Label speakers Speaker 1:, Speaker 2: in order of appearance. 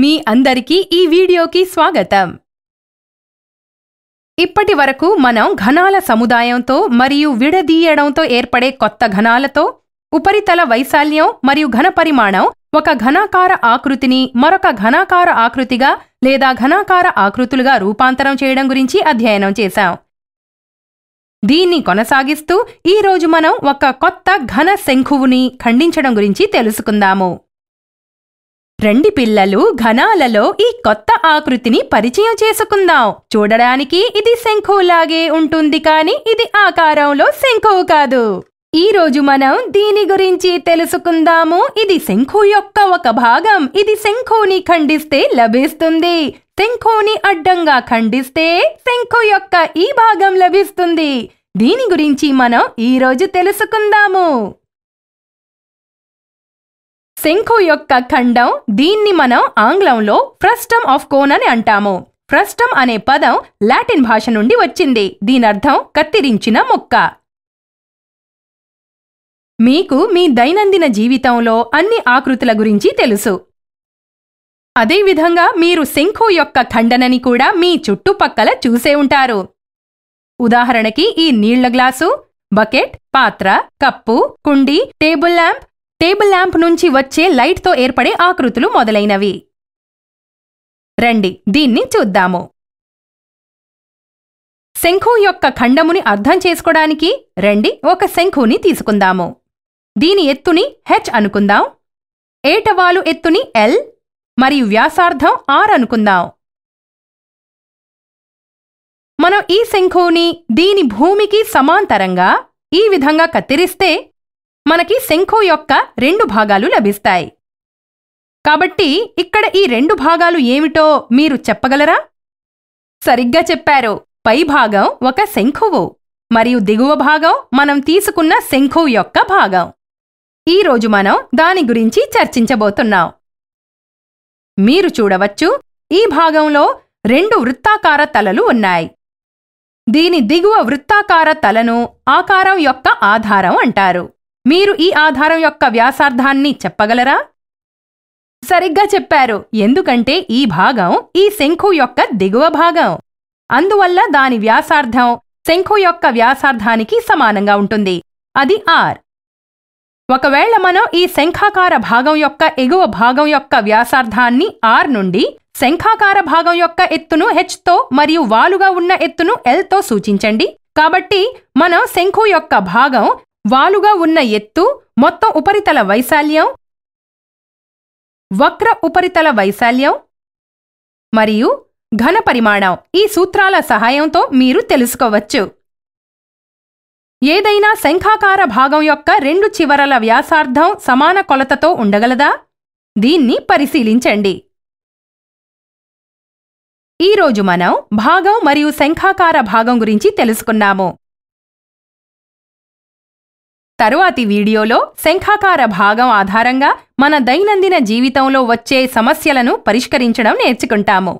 Speaker 1: మీ అందరికీ ఈ వీడియోకి స్వాగతం ఇప్పటి వరకు మనం ఘనాల సముదాయంతో మరియు విడదీయడంతో ఏర్పడే కొత్త ఘనాలతో ఉపరితల వైశాల్యం మరియు ఘన పరిమాణం ఒక ఘనాకార ఆకృతిని మరొక ఘనాకార ఆకృతిగా లేదా ఘనాకార ఆకృతులుగా రూపాంతరం చేయడం గురించి అధ్యయనం చేశాం దీన్ని కొనసాగిస్తూ ఈరోజు మనం ఒక కొత్త ఘన శంఖువుని ఖండించడం గురించి తెలుసుకుందాము రండి పిల్లలు ఘనాలలో ఈ కొత్త ఆకృతిని పరిచయం చేసుకుందాం చూడడానికి ఇది శంఖువులాగే ఉంటుంది కానీ ఇది ఆకారంలో శంఖువు కాదు ఈ రోజు మనం దీని గురించి తెలుసుకుందాము ఇది శంఖు యొక్క ఒక భాగం ఇది శంఖుని ఖండిస్తే లభిస్తుంది శంఖుని అడ్డంగా ఖండిస్తే శంఖు యొక్క ఈ భాగం లభిస్తుంది దీని గురించి మనం ఈ రోజు తెలుసుకుందాము శంఖు యొక్క ఖండం దీన్ని మనం ఆంగ్లంలో ఫ్రస్టమ్ ఆఫ్ కోన్ అని అంటాము ఫ్రస్టమ్ అనే పదం లాటిన్ భాష నుండి వచ్చింది దీనర్థం కత్తిరించిన మొక్క మీకు మీ దైనందిన జీవితంలో అన్ని ఆకృతుల గురించి తెలుసు అదేవిధంగా మీరు శంఖు యొక్క ఖండనని కూడా మీ చుట్టుపక్కల చూసే ఉంటారు ఉదాహరణకి ఈ నీళ్ల గ్లాసు బకెట్ పాత్ర కప్పు కుండి టేబుల్ ల్యాంప్ టేబుల్ ల్యాంప్ నుంచి వచ్చే లైట్తో ఏర్పడే ఆకృతులు మొదలైనవి రండి దీన్ని చూద్దాము శంఖు యొక్క ఖండముని అర్థం చేసుకోవడానికి రండి ఒక శంఖుని తీసుకుందాము దీని ఎత్తుని హెచ్ అనుకుందాం ఏటవాలు ఎత్తుని ఎల్ మరియు వ్యాసార్థం ఆర్ అనుకుందాం మనం ఈ శంఖుని దీని భూమికి సమాంతరంగా ఈ విధంగా కత్తిరిస్తే మనకి శంఖో యొక్క రెండు భాగాలు లభిస్తాయి కాబట్టి ఇక్కడ ఈ రెండు భాగాలు ఏమిటో మీరు చెప్పగలరా సరిగ్గా చెప్పారు పై భాగం ఒక శంఖువు మరియు దిగువ భాగం మనం తీసుకున్న శంఖువు యొక్క భాగం ఈరోజు మనం దాని గురించి చర్చించబోతున్నాం మీరు చూడవచ్చు ఈ భాగంలో రెండు వృత్తాకార తలలు ఉన్నాయి దీని దిగువ వృత్తాకార తలను ఆకారం యొక్క ఆధారం అంటారు మీరు ఈ ఆధారం యొక్క వ్యాసార్థాన్ని చెప్పగలరా సరిగ్గా చెప్పారు ఎందుకంటే ఈ భాగం ఈ శంఖు యొక్క దిగువ భాగం అందువల్ల దాని వ్యాసార్థం శంఖు యొక్క వ్యాసార్థానికి సమానంగా ఉంటుంది అది ఆర్ ఒకవేళ మనం ఈ శంఖాకార భాగం యొక్క ఎగువ భాగం యొక్క వ్యాసార్థాన్ని ఆర్ నుండి శంఖాకార భాగం యొక్క ఎత్తును హెచ్తో మరియు వాలుగా ఉన్న ఎత్తును ఎల్తో సూచించండి కాబట్టి మనం శంఖు యొక్క భాగం వాలుగా ఉన్న ఎత్తు మొత్తం ఉపరితల వైశాల్యం వక్ర ఉపరితల వైశాల్యం మరియు ఘన పరిమాణం ఈ సూత్రాల సహాయంతో మీరు తెలుసుకోవచ్చు ఏదైనా శంఖాకార భాగం యొక్క రెండు చివరల వ్యాసార్థం సమాన కొలతతో ఉండగలదా దీన్ని పరిశీలించండి ఈరోజు మనం భాగం మరియు శంఖాకార భాగం గురించి తెలుసుకున్నాము తరువాతి వీడియోలో శంఖాకార భాగం ఆధారంగా మన దైనందిన జీవితంలో వచ్చే సమస్యలను పరిష్కరించడం నేర్చుకుంటాము